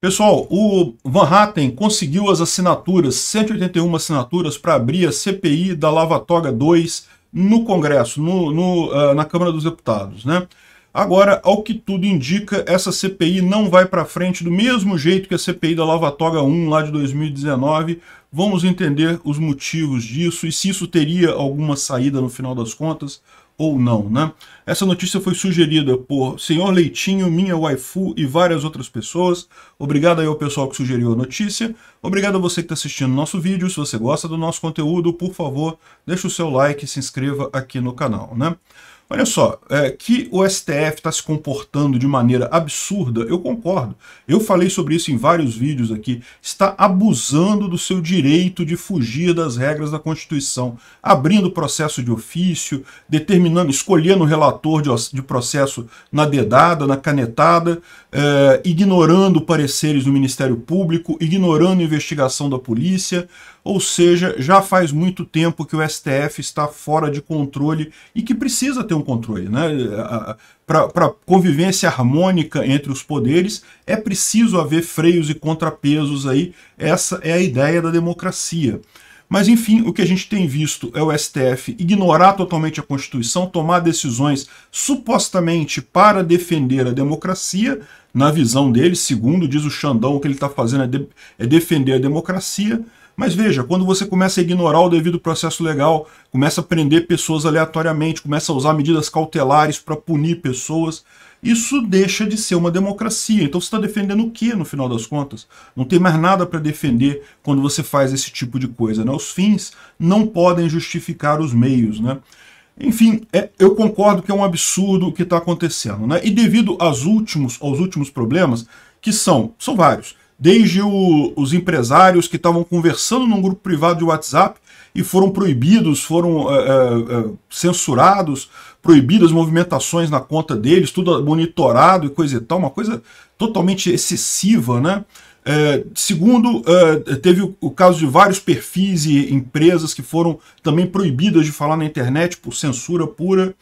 Pessoal, o Van Hatten conseguiu as assinaturas, 181 assinaturas, para abrir a CPI da Lava Toga 2 no Congresso, no, no uh, na Câmara dos Deputados. Né? Agora, ao que tudo indica, essa CPI não vai para frente do mesmo jeito que a CPI da Lava Toga 1 lá de 2019. Vamos entender os motivos disso e se isso teria alguma saída no final das contas ou não, né? Essa notícia foi sugerida por senhor Leitinho, minha waifu e várias outras pessoas. Obrigado aí ao pessoal que sugeriu a notícia. Obrigado a você que está assistindo nosso vídeo. Se você gosta do nosso conteúdo, por favor, deixa o seu like e se inscreva aqui no canal, né? Olha só, é, que o STF está se comportando de maneira absurda, eu concordo. Eu falei sobre isso em vários vídeos aqui. Está abusando do seu direito de fugir das regras da Constituição, abrindo processo de ofício, determinando, escolhendo o relator de, de processo na dedada, na canetada, é, ignorando pareceres do Ministério Público, ignorando investigação da polícia. Ou seja, já faz muito tempo que o STF está fora de controle e que precisa ter um controle. Né? Para convivência harmônica entre os poderes, é preciso haver freios e contrapesos aí. Essa é a ideia da democracia. Mas, enfim, o que a gente tem visto é o STF ignorar totalmente a Constituição, tomar decisões supostamente para defender a democracia, na visão dele, segundo diz o Xandão, o que ele está fazendo é, de é defender a democracia, mas veja, quando você começa a ignorar o devido processo legal, começa a prender pessoas aleatoriamente, começa a usar medidas cautelares para punir pessoas, isso deixa de ser uma democracia. Então você está defendendo o que no final das contas? Não tem mais nada para defender quando você faz esse tipo de coisa. Né? Os fins não podem justificar os meios. Né? Enfim, é, eu concordo que é um absurdo o que está acontecendo. Né? E devido aos últimos, aos últimos problemas, que são, são vários desde o, os empresários que estavam conversando num grupo privado de WhatsApp e foram proibidos, foram é, é, censurados, proibidas movimentações na conta deles, tudo monitorado e coisa e tal, uma coisa totalmente excessiva, né? É, segundo, teve o, o caso de vários perfis e empresas que foram também proibidas de falar na internet por censura pura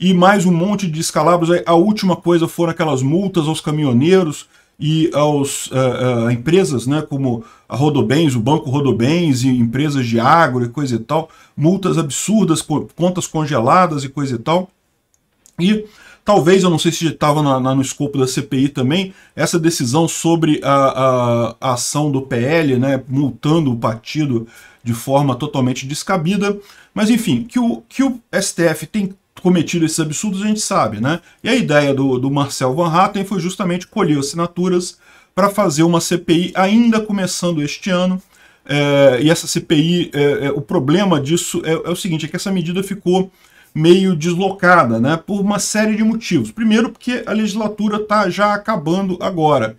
e mais um monte de escalabros. A última coisa foram aquelas multas aos caminhoneiros, e aos eh, eh, empresas, né, como a Rodobens, o Banco Rodobens e empresas de agro e coisa e tal, multas absurdas, contas congeladas e coisa e tal. E talvez, eu não sei se estava no escopo da CPI também, essa decisão sobre a, a, a, ação do PL, né, multando o partido de forma totalmente descabida. Mas enfim, que o, que o STF tem cometido esses absurdos, a gente sabe, né? E a ideia do, do Marcel Van Hatten foi justamente colher assinaturas para fazer uma CPI ainda começando este ano. É, e essa CPI, é, é, o problema disso é, é, o seguinte, é que essa medida ficou meio deslocada, né? Por uma série de motivos. Primeiro, porque a legislatura está já acabando agora.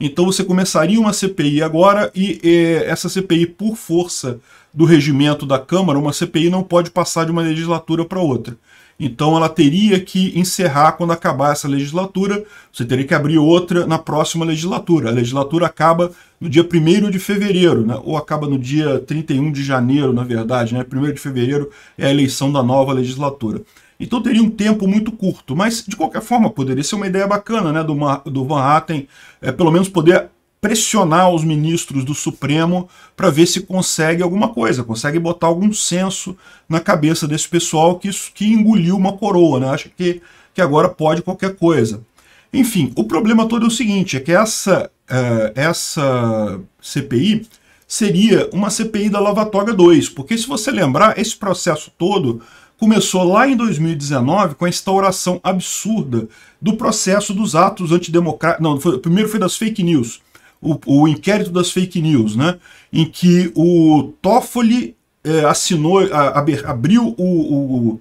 Então você começaria uma CPI agora e essa CPI, por força do regimento da Câmara, uma CPI não pode passar de uma legislatura para outra. Então ela teria que encerrar quando acabar essa legislatura, você teria que abrir outra na próxima legislatura. A legislatura acaba no dia 1 de fevereiro, né? ou acaba no dia 31 de janeiro, na verdade. Né? 1 de fevereiro é a eleição da nova legislatura. Então teria um tempo muito curto, mas de qualquer forma poderia ser uma ideia bacana né? do, Mar, do Van Hatten, é, pelo menos poder pressionar os ministros do Supremo para ver se consegue alguma coisa, consegue botar algum senso na cabeça desse pessoal que, que engoliu uma coroa, né? acha que, que agora pode qualquer coisa. Enfim, o problema todo é o seguinte, é que essa, uh, essa CPI seria uma CPI da Lavatoga 2, porque se você lembrar, esse processo todo começou lá em 2019 com a instauração absurda do processo dos atos antidemocráticos, não, foi, primeiro foi das fake news, o, o inquérito das fake news, né? Em que o Toffoli é, assinou, a, abriu o, o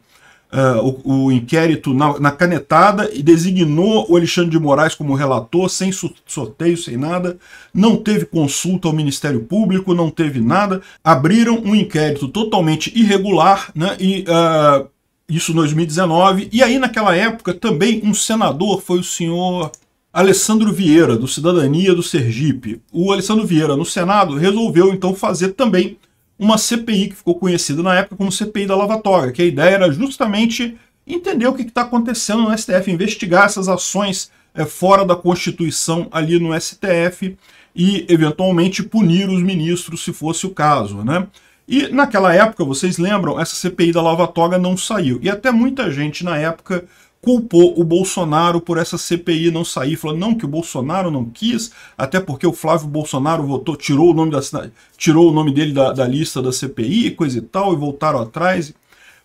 eh, o, o, inquérito na, na, canetada e designou o Alexandre de Moraes como relator, sem sorteio, sem nada. Não teve consulta ao Ministério Público, não teve nada. Abriram um inquérito totalmente irregular, né? E. Uh, isso em 2019, e aí naquela época também um senador, foi o senhor Alessandro Vieira, do Cidadania do Sergipe. O Alessandro Vieira, no Senado, resolveu então fazer também uma CPI que ficou conhecida na época como CPI da Lavatória, que a ideia era justamente entender o que está acontecendo no STF, investigar essas ações é, fora da Constituição ali no STF e, eventualmente, punir os ministros se fosse o caso. Né? E naquela época, vocês lembram, essa CPI da Lava Toga não saiu. E até muita gente na época culpou o Bolsonaro por essa CPI não sair, falou não que o Bolsonaro não quis, até porque o Flávio Bolsonaro votou, tirou o nome da tirou o nome dele da, da lista da CPI, coisa e tal, e voltaram atrás.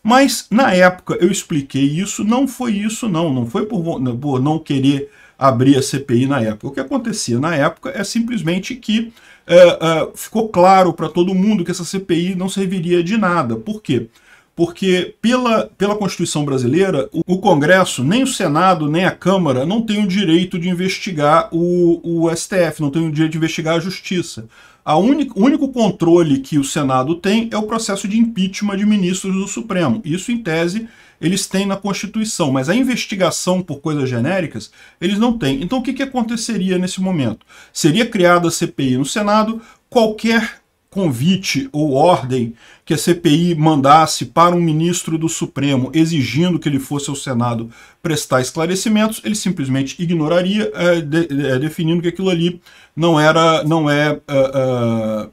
Mas na época eu expliquei isso, não foi isso não, não foi por, por não querer abrir a CPI na época. O que acontecia na época é simplesmente que eh, eh, ficou claro para todo mundo que essa CPI não serviria de nada. Por quê? Porque porque pela, pela Constituição brasileira, o, o, Congresso, nem o Senado, nem a Câmara não tem o direito de investigar o, o STF, não tem o direito de investigar a Justiça. A única, o único controle que o Senado tem é o processo de impeachment de ministros do Supremo. Isso, em tese, eles têm na Constituição, mas a investigação por coisas genéricas eles não têm. Então, o que, que aconteceria nesse momento? Seria criada a CPI no Senado, qualquer convite ou ordem que a CPI mandasse para um ministro do Supremo exigindo que ele fosse ao Senado prestar esclarecimentos, ele simplesmente ignoraria, é, de, é, definindo que aquilo ali não era, não é, uh, uh,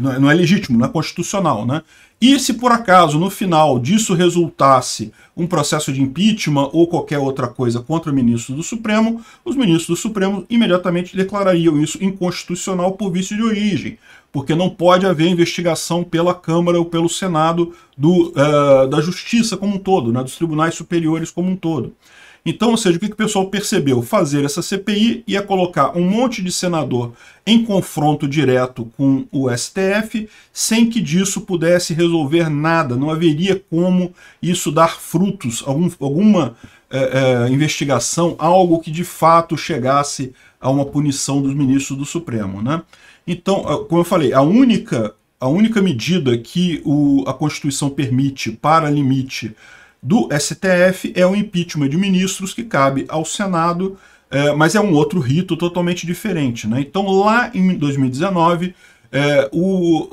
não, é não é legítimo, não é constitucional, né? E se por acaso no final disso resultasse um processo de impeachment ou qualquer outra coisa contra o ministro do Supremo, os ministros do Supremo imediatamente declarariam isso inconstitucional por vício de origem, porque não pode haver investigação pela Câmara ou pelo Senado do, uh, da Justiça como um todo, né, dos tribunais superiores como um todo. Então, ou seja, o que, que o pessoal percebeu? Fazer essa CPI ia colocar um monte de senador em confronto direto com o STF, sem que disso pudesse resolver nada, não haveria como isso dar frutos, algum, alguma é, é, investigação, algo que de fato chegasse a uma punição dos ministros do Supremo. Né? Então, ah, como eu falei, a única, a única medida que o, a Constituição permite para limite do STF é o impeachment de ministros que cabe ao Senado, é, mas é um outro rito totalmente diferente. Né? Então, lá em 2019, é, eh, o,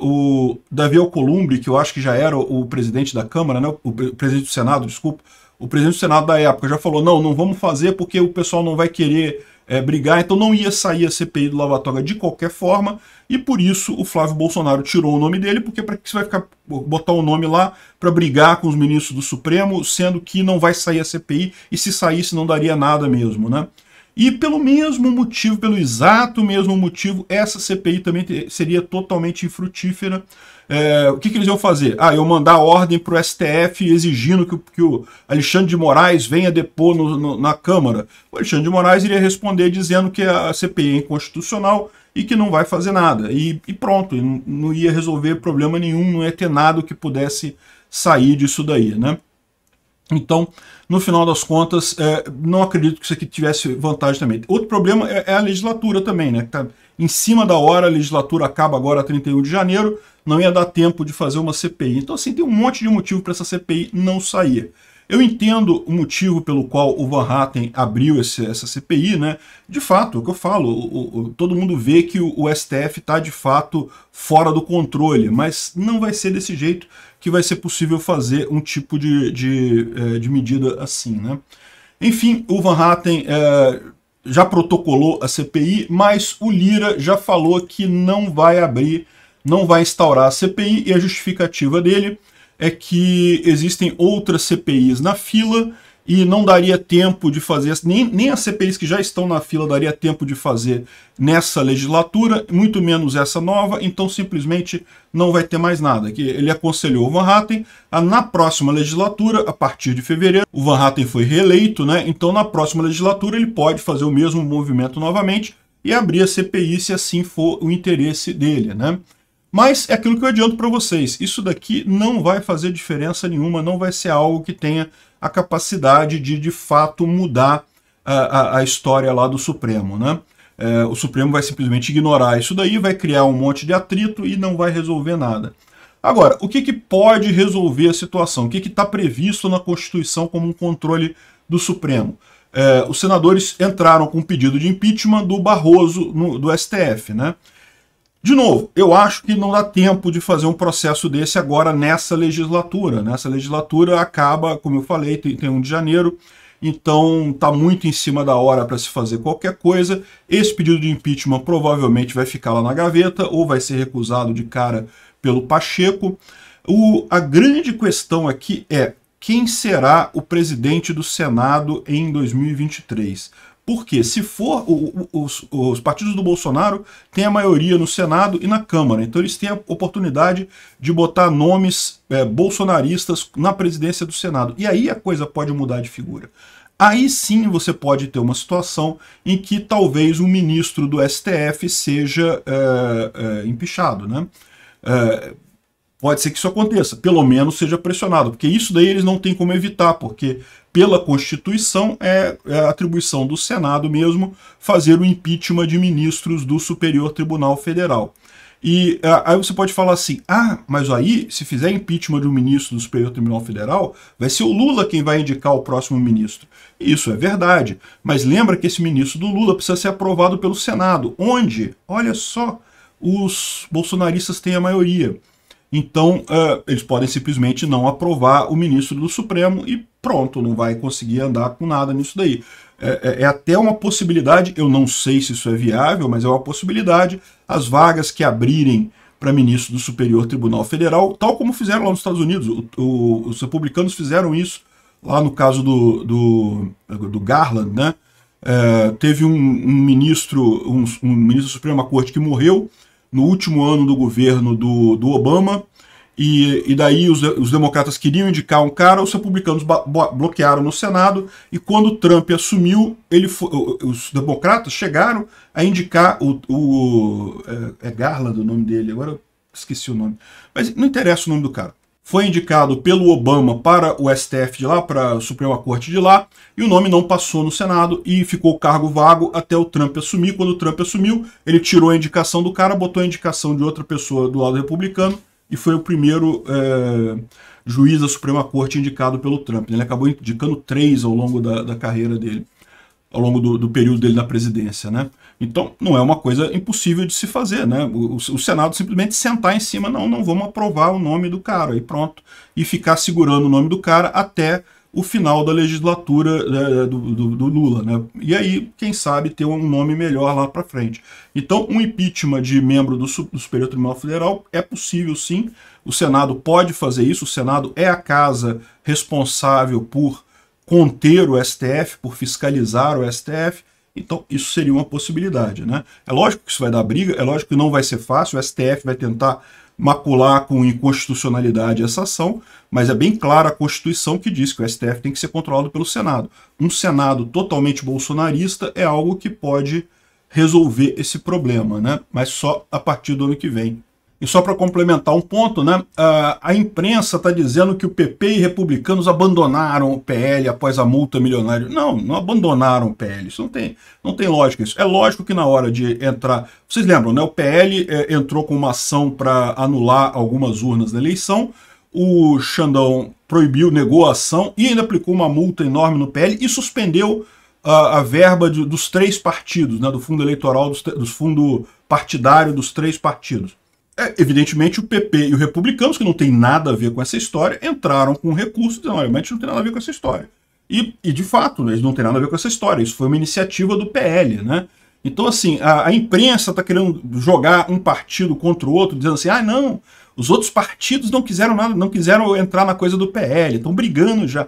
o, Davi Alcolumbre, que eu acho que já era o, presidente da Câmara, né? o, o presidente do Senado, desculpa, o presidente do Senado da época já falou: não, não vamos fazer porque o pessoal não vai querer é, brigar, então não ia sair a CPI do Toga de qualquer forma, e por isso o Flávio Bolsonaro tirou o nome dele, porque para que você vai ficar, botar o nome lá para brigar com os ministros do Supremo, sendo que não vai sair a CPI, e se saísse não daria nada mesmo, né? E pelo mesmo motivo, pelo exato mesmo motivo, essa CPI também seria totalmente infrutífera, é, o que, que, eles vão fazer? Ah, eu mandar ordem para o STF exigindo que, que, o Alexandre de Moraes venha depor no, no, na Câmara. O Alexandre de Moraes iria responder dizendo que a CPI é inconstitucional e que não vai fazer nada. E, e pronto, não ia resolver problema nenhum, não ia ter nada que pudesse sair disso daí, né? Então, no final das contas, é, não acredito que isso aqui tivesse vantagem também. Outro problema é, é a legislatura também, né? Tá em cima da hora, a legislatura acaba agora 31 de janeiro, não ia dar tempo de fazer uma CPI. Então, assim, tem um monte de motivo para essa CPI não sair. Eu entendo o motivo pelo qual o Van Hatten abriu esse, essa CPI, né? De fato, é o que eu falo, o, o, todo mundo vê que o, o STF está de fato fora do controle, mas não vai ser desse jeito que vai ser possível fazer um tipo de, de, eh, de medida assim, né? Enfim, o Van Hatten é, já protocolou a CPI, mas o Lira já falou que não vai abrir, não vai instaurar a CPI e a justificativa dele é que existem outras CPIs na fila e não daria tempo de fazer, nem, nem as CPIs que já estão na fila daria tempo de fazer nessa legislatura, muito menos essa nova, então simplesmente não vai ter mais nada. Que Ele aconselhou o Van Hatten a, na próxima legislatura, a partir de fevereiro, o Van Hatten foi reeleito, né? então na próxima legislatura ele pode fazer o mesmo movimento novamente e abrir a CPI se assim for o interesse dele. Né? Mas é aquilo que eu adianto para vocês, isso daqui não vai fazer diferença nenhuma, não vai ser algo que tenha a capacidade de, de fato, mudar a, a, a história lá do Supremo, né? É, o Supremo vai simplesmente ignorar isso daí, vai criar um monte de atrito e não vai resolver nada. Agora, o que, que pode resolver a situação? O que está previsto na Constituição como um controle do Supremo? É, os senadores entraram com um pedido de impeachment do Barroso no, do STF, né? De novo, eu acho que não dá tempo de fazer um processo desse agora nessa legislatura. Nessa legislatura acaba, como eu falei, tem, tem 1 de janeiro, então está muito em cima da hora para se fazer qualquer coisa. Esse pedido de impeachment provavelmente vai ficar lá na gaveta ou vai ser recusado de cara pelo Pacheco. O, a grande questão aqui é quem será o presidente do Senado em 2023. Porque se for, os, os, partidos do Bolsonaro têm a maioria no Senado e na Câmara, então eles têm a oportunidade de botar nomes é, bolsonaristas na presidência do Senado. E aí a coisa pode mudar de figura. Aí sim você pode ter uma situação em que talvez um ministro do STF seja é, é empichado, né? É, pode ser que isso aconteça, pelo menos seja pressionado, porque isso daí eles não têm como evitar, porque pela Constituição, é, é atribuição do Senado mesmo fazer o impeachment de ministros do Superior Tribunal Federal. E é, aí você pode falar assim, ah, mas aí, se fizer impeachment de um ministro do Superior Tribunal Federal, vai ser o Lula quem vai indicar o próximo ministro. Isso é verdade, mas lembra que esse ministro do Lula precisa ser aprovado pelo Senado, onde, olha só, os bolsonaristas têm a maioria. Então, uh, eles podem simplesmente não aprovar o ministro do Supremo e pronto, não vai conseguir andar com nada nisso daí. É, é, é, até uma possibilidade, eu não sei se isso é viável, mas é uma possibilidade, as vagas que abrirem para ministro do Superior Tribunal Federal, tal como fizeram lá nos Estados Unidos. O, o, os republicanos fizeram isso lá no caso do, do, do Garland, né? É, teve um, um ministro, um, um ministro da Suprema Corte que morreu, no último ano do governo do, do Obama, e, e daí os, os democratas queriam indicar um cara, os republicanos bloquearam no Senado, e quando Trump assumiu, ele os democratas chegaram a indicar o. o é, é Garland o nome dele, agora esqueci o nome. Mas não interessa o nome do cara foi indicado pelo Obama para o STF de lá, para a Suprema Corte de lá, e o nome não passou no Senado e ficou cargo vago até o Trump assumir. Quando o Trump assumiu, ele tirou a indicação do cara, botou a indicação de outra pessoa do lado republicano e foi o primeiro é, juiz da Suprema Corte indicado pelo Trump. Né? Ele acabou indicando três ao longo da, da carreira dele ao longo do, do, período dele na presidência. Né? Então, não é uma coisa impossível de se fazer. Né? O, o, Senado simplesmente sentar em cima, não, não vamos aprovar o nome do cara, e pronto, e ficar segurando o nome do cara até o final da legislatura né, do, do, do, Lula. Né? E aí, quem sabe, ter um nome melhor lá para frente. Então, um impeachment de membro do, do Superior Tribunal Federal é possível, sim. O Senado pode fazer isso, o Senado é a casa responsável por conter o STF, por fiscalizar o STF. Então, isso seria uma possibilidade. Né? É lógico que isso vai dar briga, é lógico que não vai ser fácil, o STF vai tentar macular com inconstitucionalidade essa ação, mas é bem clara a Constituição que diz que o STF tem que ser controlado pelo Senado. Um Senado totalmente bolsonarista é algo que pode resolver esse problema, né? mas só a partir do ano que vem. E só para complementar um ponto, né, a imprensa está dizendo que o PP e republicanos abandonaram o PL após a multa milionária. Não, não abandonaram o PL. Isso não tem, não tem lógica isso. É lógico que na hora de entrar... Vocês lembram, né? O PL é, entrou com uma ação para anular algumas urnas na eleição. O Xandão proibiu, negou a ação e ainda aplicou uma multa enorme no PL e suspendeu a, a verba de, dos três partidos, né, do fundo eleitoral, dos, dos fundo partidário dos três partidos. É, evidentemente, o PP e os republicanos, que não tem nada a ver com essa história, entraram com recursos recurso dizendo, olha, mas não tem nada a ver com essa história. E, e de fato, né, eles não têm nada a ver com essa história. Isso foi uma iniciativa do PL, né? Então, assim, a, a imprensa está querendo jogar um partido contra o outro, dizendo assim, ah, não, os outros partidos não quiseram nada, não quiseram entrar na coisa do PL, estão brigando já.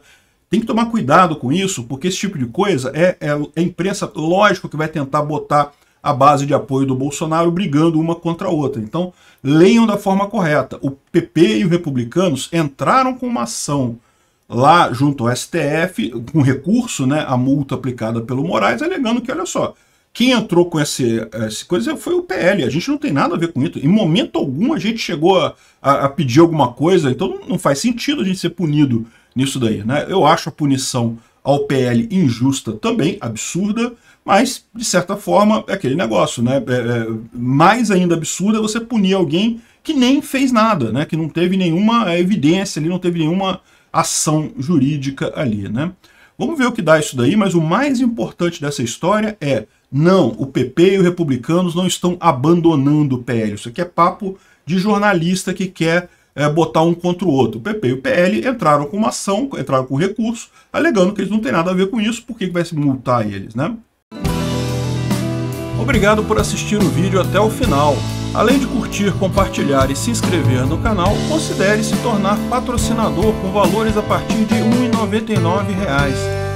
Tem que tomar cuidado com isso, porque esse tipo de coisa é, é, é imprensa, lógico que vai tentar botar a base de apoio do Bolsonaro brigando uma contra a outra. Então, leiam da forma correta. O PP e os republicanos entraram com uma ação lá junto ao STF, com recurso, né, a multa aplicada pelo Moraes, alegando que, olha só, quem entrou com esse, essa coisa foi o PL. A gente não tem nada a ver com isso. Em momento algum a gente chegou a, a, a pedir alguma coisa, então não faz sentido a gente ser punido nisso daí. Né? Eu acho a punição ao PL injusta também, absurda, mas, de certa forma, é aquele negócio, né? É, é, mais ainda absurda é você punir alguém que nem fez nada, né? Que não teve nenhuma evidência ali, não teve nenhuma ação jurídica ali, né? Vamos ver o que dá isso daí, mas o mais importante dessa história é não, o PP e os republicanos não estão abandonando o PL. Isso aqui é papo de jornalista que quer é, botar um contra o outro. O PP e o PL entraram com uma ação, entraram com recurso, alegando que eles não têm nada a ver com isso, porque que vai se multar eles, né? Obrigado por assistir o vídeo até o final. Além de curtir, compartilhar e se inscrever no canal, considere se tornar patrocinador com valores a partir de R$ 1,99